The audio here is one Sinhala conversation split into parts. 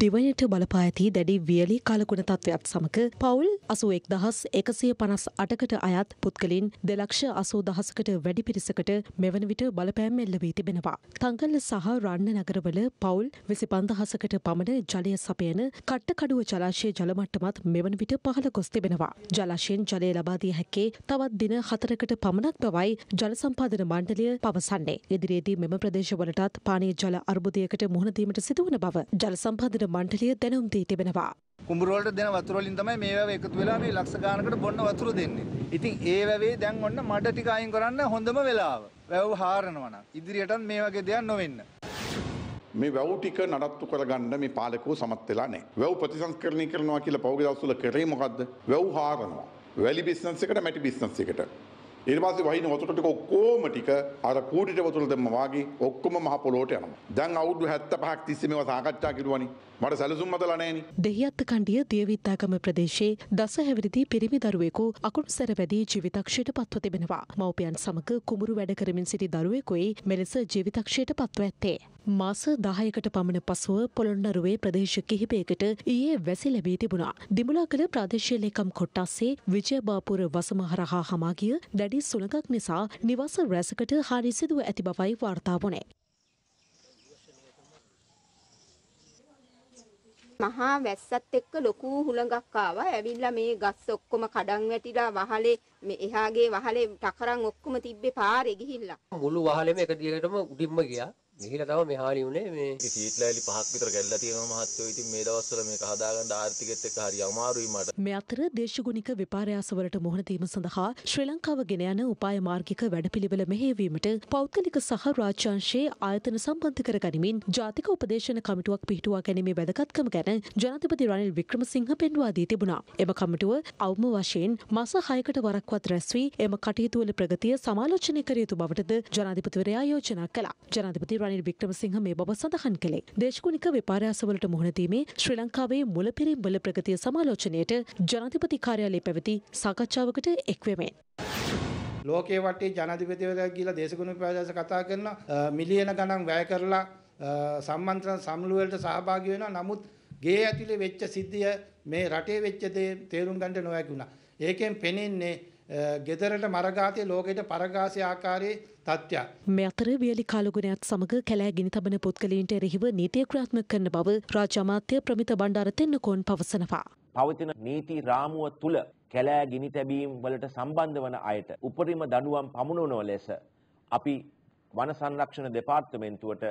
දිවයට බලපා ඇති දැඩි වියලි කලකුණ තත්ත්වයක් සමක පවුල් අසු එක් දහස් එකසිය පනස් අටකට අයත් පුද්ගලින් දෙලක්ෂ අසූ දහසකට වැඩි පිරිසකට මෙවන විට බලපෑම් එල්ලවී තිබෙනවා. තංගල්ල සහ රන්න නගරවල පවුල් විසි පන්දහසකට පමණ ජලය සපයන කට්ටකඩුව ජලාශය ජලමට්ටමත් මෙවන විට පහළ ගොස් තිබෙනවා. ජලාශයෙන් ජලය ලබාදී හැක්කේ තවත් දින හතරකට පමණක් බවයි ජලසම්පාදන මණ්ඩලය පවසන්නේ. ඉදිරියේදී මෙම ප්‍රදේශවලටත් පානය ජල අර්බුදයකට මුහුණදීමට සිදුවන බව ජලසම්පාදන පරිසර මණ්ඩලය දැනුම් දී තිබෙනවා. කුඹරවලට දෙන වතුරලින් තමයි මේ වැව එකතු වෙලා මේ ලක්ෂ ගානකට බොන්න වතුර දෙන්නේ. ඉතින් ඒ වැවේ දැන් ඔන්න මඩ ටික අයින් කරන්න හොඳම වෙලාව. වැව් හාරනවා නම් ඉදිරියටත් මේ වගේ දෙයක් නොවෙන්න. මේ වැව් ටික නඩත්තු කරගන්න මේ පාලකෝ සමත් වෙලා නැහැ. වැව් ප්‍රතිසංස්කරණය කරනවා කියලා පහුගිය දවස්වල කරේ මොකද්ද? වැව් හාරනවා. වැලි බිස්නස් එකට මැටි බිස්නස් එකට. ඊට පස්සේ වහින වතුර ටික ඔක්කොම ටික අර කූඩිට වතුර දැම්ම වාගේ ඔක්කොම මහ පොළොවට යනවා. දැන් අවුරුදු 75ක් තිස්සේ මේවා සාකච්ඡා කෙරුවනේ. මට සැලසුම් මතලා නැහෙනි. දෙහිඅත් කණ්ඩිය දියවිත්තාගම ප්‍රදේශයේ දස හැවිරිදී පිරිමි දරුවෙකු අකුණු සැර වැඩි ජීවිතක්ෂයට පත්ව තිබෙනවා. මව්පියන් සමග කුමරු වැඩ කරමින් සිටි දරුවෙකුයි මෙලෙස ජීවිතක්ෂයට පත්ව ඇත්තේ. මාස දායකට පමණ පසුව පොළොන්නරුවේ ප්‍රදේශ කිහිපයකට ඊයේ වැසි ලැබී තිබුණා. දිමුලා කළ ප්‍රාදේශීය ලේකම් කොට්ටස්සේ විජයබාපුර වසමහරහා හමාගිය දැඩි සුළඟක් නිසා නිවස රැසකට හානි සිදුව ඇති බවයි වාර්තා වුණේ. මහා වැස්සත් එක්ක ලොකු හුළඟක් ආවා. ඇවිල්ලා මේ ගස් ඔක්කොම කඩන් වැටිලා වහලේ මේ එහාගේ වහලේ ටකරන් ඔක්කොම තිබ්බේ පාරේ ගිහිල්ලා. මුළු වහලෙම එක දිගටම උඩින්ම ගියා. මෙහිලා තමයි මෙහාලි උනේ මේ සීට්ලෑලි පහක් විතර ගැල්ලා තියෙනවා මහත්තයෝ. ඉතින් මේ දවස්වල මේක හදාගන්න ආර්ථිකෙත් එක්ක හරි අමාරුයි මට. මේ අතර දේශගුණික විපර්යාසවලට මුහුණ දීම සඳහා ශ්‍රී ලංකාව ගෙන යන උපාය මාර්ගික වැඩපිළිවෙල මෙහෙයවීමට පෞද්ගලික සහ රාජ්‍යාංශයේ ආයතන සම්බන්ධ කර ගනිමින් ජාතික උපදේශන කමිටුවක් පිහිටුවා ගැනීමේ වැදගත්කම ගැන ජනාධිපති රනිල් වික්‍රමසිංහ පෙන්වා දී තිබුණා. එම කමිටුව අවම වශයෙන් මාස 6කට වරක් දක්වත් රැස්වී එම කටයුතුවල ප්‍රගතිය සමාලෝචනය කර යුතු බවටද ජනාධිපතිවරයා යෝජනා කළා. ජනාධිපති රනිල් වික්‍රමසිංහ මේ බව සඳහන් කළේ. දේශගුණික විපර්යාසවලට මුහුණදීමේ ශ්‍රී ලංකාවේ මුලපිරිම් බල ප්‍රගතිය සමාලෝචනයට ජනාධිපති කාර්යාලයේ පැවති සාකච්ඡාවකට එක්වෙමෙන්. ලෝකේ වටේ ජනාධිපතිවරයා කියලා දේශගුණ ප්‍රජාස කතා කරන මිලියන ගණන් වැය කරලා සම්මන්ත්‍රණ සම්මුලවලට සහභාගී වෙනවා. නමුත් ගේ ඇතුලේ වෙච්ච සිද්ධිය මේ රටේ වෙච්ච දේ තේරුම් ගන්න නොහැකි වුණා. ඒකෙන් පෙනෙන්නේ ගෙදරට මරගාතය ලෝකයට පරගාසය ආකාරයේ තත්ත්වයක්. මේ අතර වියලි කාලගුණයත් සමග කැලෑ ගිනි තබන පුද්ගලීන්ට එරෙහිව නීතිය ක්‍රියාත්මක කරන බව රාජ්‍ය අමාත්‍ය ප්‍රමිත බණ්ඩාර තෙන්නකෝන් පවසනවා. පවතින නීති රාමුව තුල කැලෑ ගිනි තැබීම් වලට සම්බන්ධ වන අයට උපරිම දඬුවම් පමුණුනව ලෙස අපි වන සංරක්ෂණ දෙපාර්තමේන්තුවට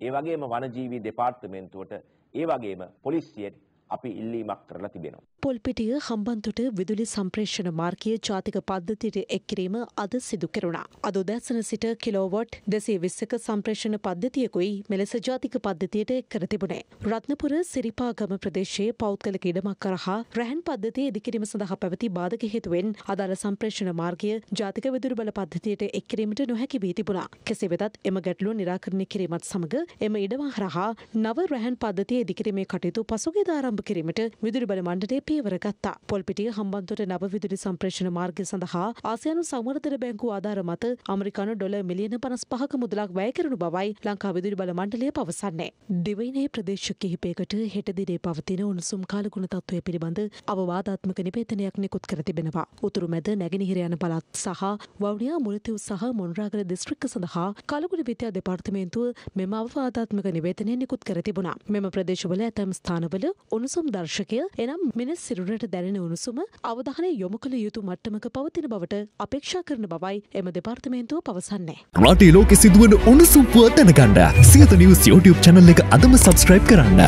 ඒ වගේම වනජීවී දෙපාර්තමේන්තුවට ඒ වගේම පොලිසියට අපි ඉල්ලීමක් කරලා තිබෙනවා. පොල්පිටිය හම්බන්තොට විදුලි සම්ප්‍රේෂණ මාර්ගයේ ජාතික පද්ධතියට එක් කිරීම අද සිදු කෙරුණා. අද උදැසන සිට කිලෝවොට් 220ක සම්ප්‍රේෂණ පද්ධතියකුයි මෙලෙස ජාතික පද්ධතියට එක් කර තිබුණේ. රත්නපුර සිරිපාගම ප්‍රදේශයේ පෞද්ගලික ඉඩමක් කරහා රැහන් පද්ධතිය ඉදිකිරීම සඳහා පැවති බාධක හේතුවෙන් අදාළ සම්ප්‍රේෂණ මාර්ගය ජාතික විදුලි බල පද්ධතියට එක් කිරීමට නොහැකි වී තිබුණා. කෙසේ වෙතත් එම ගැටලුව නිරාකරණය කිරීමත් සමග එම ඉඩම හරහා නව රැහන් පද්ධතිය ඉදිකිරීමේ කටයුතු පසුගියද ආරම්භ කිරීමට විදුලි බල මණ්ඩලය පියවර ගත්තා. පොල්පිටිය හම්බන්තොට නව විදුලි සම්ප්‍රේෂණ මාර්ගය සඳහා ආසියානු සංවර්ධන බැංකුව ආධාර මත අමරිකානු ඩොලර් මිලියන 55ක මුදලක් වැය කරනු බවයි ලංකා විදුලි බල මණ්ඩලය පවසන්නේ. දිවයිනේ ප්‍රදේශ කිහිපයකට හෙට දිනේ පවතින උණුසුම් කාලගුණ තත්ත්වය පිළිබඳ අවවාදාත්මක නිවේදනයක් නිකුත් කර තිබෙනවා. උතුරු මැද නැගෙනහිර යන පළාත් සහ වවුනියා මුලතිව් සහ මොණරාගල දිස්ත්‍රික්ක සඳහා කලගුණ විද්‍යා දෙපාර්තමේන්තුව මෙම අවවාදාත්මක නිවේදනය නිකුත් කර තිබුණා. මෙම ප්‍රදේශවල ඇතැම් ස්ථානවල උණු උණුසුම් දර්ශකය එනම් මිනිස් සිරුරට දැනෙන උණුසුම අවධානය යොමු කළ යුතු මට්ටමක පවතින බවට අපේක්ෂා කරන බවයි එම දෙපාර්තමේන්තුව පවසන්නේ. රටේ ලෝකෙ සිදුවන උණුසුම්පුව දැනගන්න සියත නිවස් YouTube channel එක අදම subscribe කරන්න.